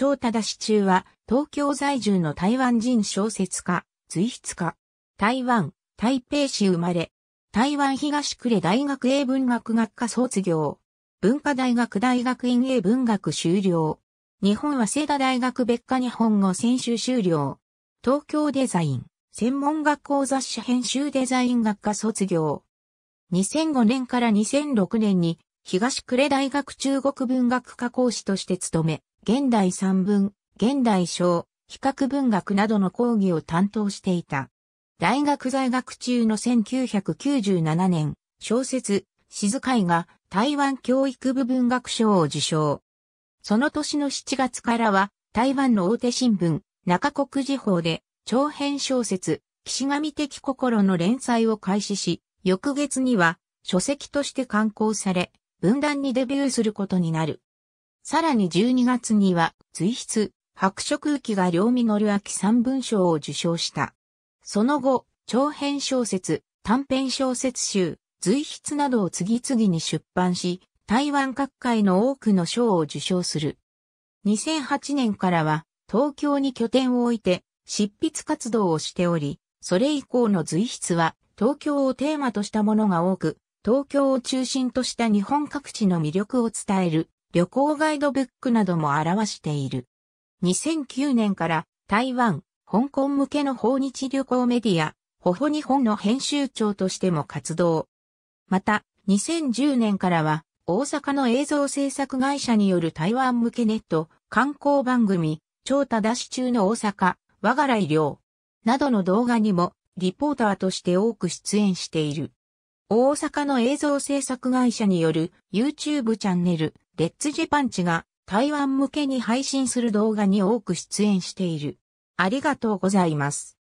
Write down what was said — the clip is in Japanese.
長忠志中は、東京在住の台湾人小説家、随筆家。台湾、台北市生まれ。台湾東呉大学英文学学科卒業。文化大学大学院英文学修了。日本は早田大学別科日本語専修修了。東京デザイン、専門学校雑誌編集デザイン学科卒業。2005年から2006年に東呉大学中国文学科講師として勤め、現代三文、現代小、比較文学などの講義を担当していた。大学在学中の1997年、小説、静海が台湾教育部文学賞を受賞。その年の7月からは、台湾の大手新聞、中国時報で、長編小説、岸上的心の連載を開始し、翌月には、書籍として刊行され、文壇にデビューすることになる。さらに12月には、随筆、白色浮きが両実る秋三文章を受賞した。その後、長編小説、短編小説集、随筆などを次々に出版し、台湾各界の多くの賞を受賞する。2008年からは、東京に拠点を置いて、執筆活動をしており、それ以降の随筆は、東京をテーマとしたものが多く、東京を中心とした日本各地の魅力を伝える旅行ガイドブックなども表している。2009年から台湾、香港向けの訪日旅行メディア、ほほ日本の編集長としても活動。また、2010年からは、大阪の映像制作会社による台湾向けネット、観光番組、超多出し中の大阪、我が来良などの動画にも、リポーターとして多く出演している。大阪の映像制作会社による YouTube チャンネル、レッツジパンチが台湾向けに配信する動画に多く出演している。ありがとうございます。